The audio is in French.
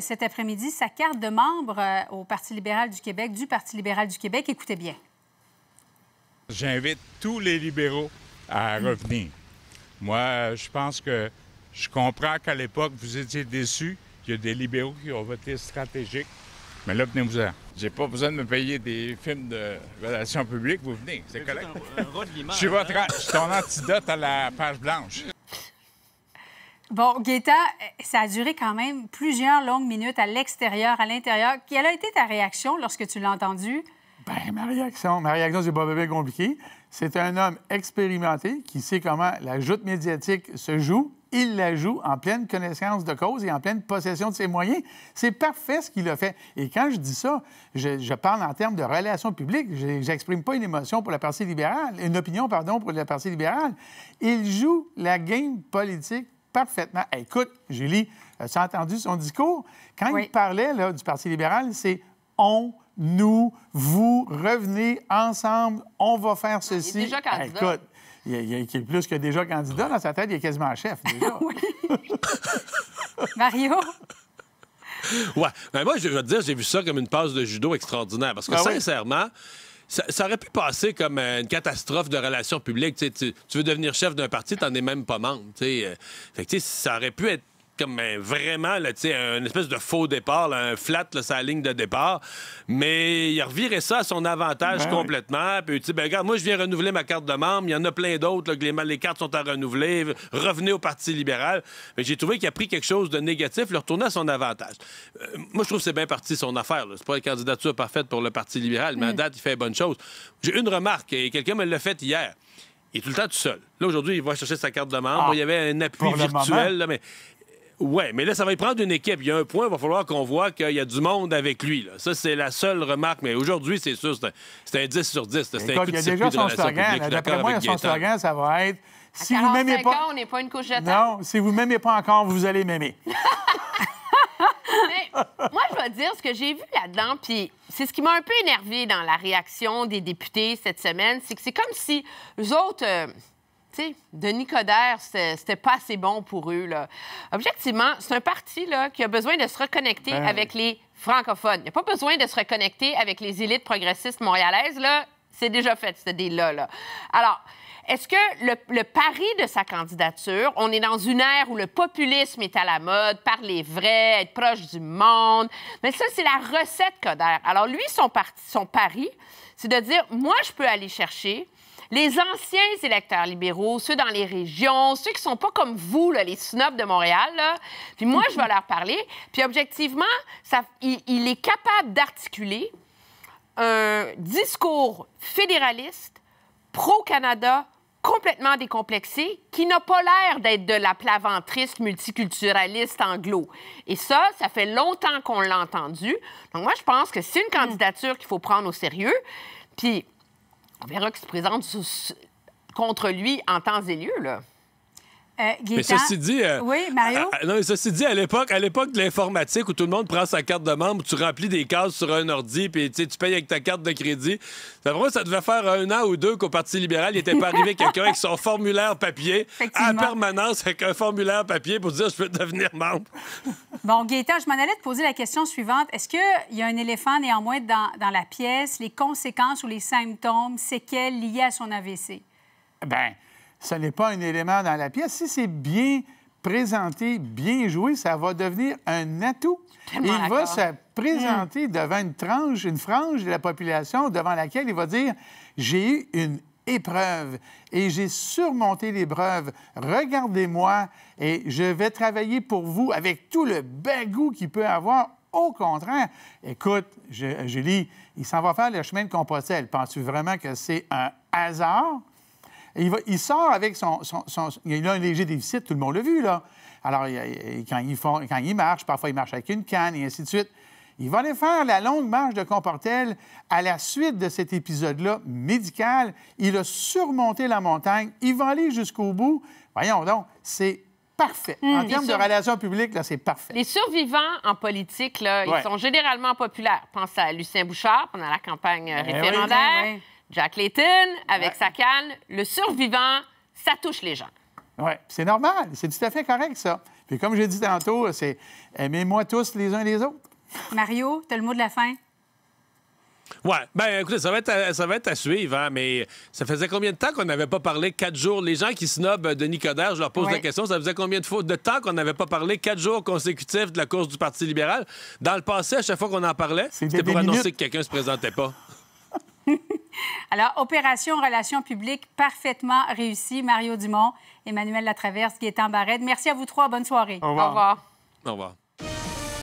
cet après-midi sa carte de membre euh, au Parti libéral du Québec, du Parti libéral du Québec. Écoutez bien. J'invite tous les libéraux à mm. revenir. Moi, je pense que je comprends qu'à l'époque, vous étiez déçus. Il y a des libéraux qui ont voté stratégique. Mais là, venez-vous-en. J'ai pas besoin de me payer des films de relations publiques. Vous venez, c'est correct. je suis votre, hein? antidote à la page blanche. Bon, Guetta, euh, ça a duré quand même plusieurs longues minutes à l'extérieur, à l'intérieur. Quelle a été ta réaction lorsque tu l'as entendu? Bien, ma réaction, ma réaction, c'est pas bien compliqué. C'est un homme expérimenté qui sait comment la joute médiatique se joue. Il la joue en pleine connaissance de cause et en pleine possession de ses moyens. C'est parfait ce qu'il a fait. Et quand je dis ça, je, je parle en termes de relations publiques. Je n'exprime pas une émotion pour la partie libérale, une opinion, pardon, pour la partie libérale. Il joue la game politique parfaitement. écoute, Julie, tu euh, as entendu son discours? Quand il parlait là, du Parti libéral, c'est on, nous, vous, revenez ensemble, on va faire ceci. Il est déjà candidat. écoute, il est plus que déjà candidat dans sa tête, il est quasiment chef déjà. Mario? Ouais. Mais ben, moi, je veux dire, j'ai vu ça comme une passe de judo extraordinaire. Parce que, ah sincèrement, ça, aurait pu passer comme euh, une catastrophe de relations publiques. Tu, tu, veux devenir chef d'un parti, t'en es même pas membre. Euh. Fait ça aurait pu être comme vraiment là, un espèce de faux départ, un flat là, sa ligne de départ. Mais il a reviré ça à son avantage complètement. Puis ben, regarde, moi je viens renouveler ma carte de membre, il y en a plein d'autres, les, les cartes sont à renouveler, revenez au Parti libéral. Mais j'ai trouvé qu'il a pris quelque chose de négatif, le retourner à son avantage. Euh, moi je trouve que c'est bien parti son affaire. C'est pas une candidature parfaite pour le Parti libéral, mais à mm. date, il fait bonne chose. J'ai une remarque, et quelqu'un me l'a faite hier. Il est tout le temps tout seul. Là, aujourd'hui, il va chercher sa carte de membre. Ah. il y avait un appui virtuel, là, mais oui, mais là, ça va y prendre une équipe. Il y a un point, il va falloir qu'on voit qu'il y a du monde avec lui. Là. Ça, c'est la seule remarque. Mais aujourd'hui, c'est sûr, c'est un, 10 sur 10. C'est un coup de circuit de D'après moi, son slogan, ça va être... si vous m'aimez pas... on n'est pas une couche Non, si vous m'aimez pas encore, vous allez m'aimer. moi, je vais dire ce que j'ai vu là-dedans, puis c'est ce qui m'a un peu énervé dans la réaction des députés cette semaine, c'est que c'est comme si eux autres... Euh, sais, Denis Coderre, c'était pas assez bon pour eux. Là. Objectivement, c'est un parti là, qui a besoin de se reconnecter ben avec les francophones. Il n'y a pas besoin de se reconnecter avec les élites progressistes montréalaises. Là. C'est déjà fait, ce deal-là. Alors, est-ce que le, pari de sa candidature, on est dans une ère où le populisme est à la mode, parler vrai, être proche du monde, mais ça, c'est la recette Coderre. Alors, lui, son, son pari, c'est de dire, moi, je peux aller chercher les anciens électeurs libéraux, ceux dans les régions, ceux qui sont pas comme vous, là, les snobs de Montréal, puis moi, je vais leur parler. Puis objectivement, il, est capable d'articuler un discours fédéraliste, pro-Canada, complètement décomplexé, qui n'a pas l'air d'être de la plaventriste multiculturaliste anglo. Et ça, ça fait longtemps qu'on l'a entendu. Donc moi, je pense que c'est une hmm. candidature qu'il faut prendre au sérieux. Puis on verra qu'il se présente contre lui en temps et lieu, là. Euh, euh, euh, mais ceci dit, À, dit, à l'époque, à l'époque de l'informatique où tout le monde prend sa carte de membre, tu remplis des cases sur un ordi, puis tu payes avec ta carte de crédit. Ça, ça devait faire un an ou deux qu'au Parti libéral, il n'était pas arrivé quelqu'un avec son formulaire papier en permanence avec un formulaire papier pour dire je peux devenir membre. bon, Gaétan, je m'en allais te poser la question suivante. Est-ce qu'il y a un éléphant néanmoins dans, dans la pièce, les conséquences ou les symptômes, c'est séquelles liées à son AVC? Eh Bien ce n'est pas un élément dans la pièce. Si c'est bien présenté, bien joué, ça va devenir un atout. il va se présenter devant une tranche, une frange de la population devant laquelle il va dire j'ai eu une épreuve et j'ai surmonté l'épreuve. Regardez-moi et je vais travailler pour vous avec tout le bagout qu'il peut avoir. Au contraire, écoute, Julie, il s'en va faire le chemin de Compostelle. Penses-tu vraiment que c'est un hasard? il, sort avec son, Il a un léger déficit, tout le monde l'a vu, là. Alors, quand, il marche, parfois il marche avec une canne et ainsi de suite. Il va aller faire la longue marche de Comportel à la suite de cet épisode-là médical. Il a surmonté la montagne. Il va aller jusqu'au bout. Voyons donc, c'est parfait. Hum, en termes de relations publiques, là, c'est parfait. Les survivants en politique, là, ils sont généralement populaires. Pense à Lucien Bouchard pendant la campagne euh, eh référendaire. Eh Jack Layton, avec sa canne, le survivant, ça touche les gens. Oui, c'est normal. C'est tout à fait correct, ça. Puis comme j'ai dit tantôt, c'est aimez-moi tous les uns les autres. Mario, t'as le mot de la fin? Oui. Bien, écoutez, ça va être à, suivre, hein, mais ça faisait combien de temps qu'on n'avait pas parlé quatre jours? Les gens qui snobent de Nicodère, je leur pose la question, ça faisait combien de, fois, de temps qu'on n'avait pas parlé quatre jours consécutifs de la course du Parti libéral? Dans le passé, à chaque fois qu'on en parlait, c'était pour annoncer que quelqu'un se présentait pas. Alors, opération relations publiques parfaitement réussie. Mario Dumont, Emmanuel Latraverse, Gaétan Barrette. Merci à vous trois. Bonne soirée. Au revoir. Au revoir.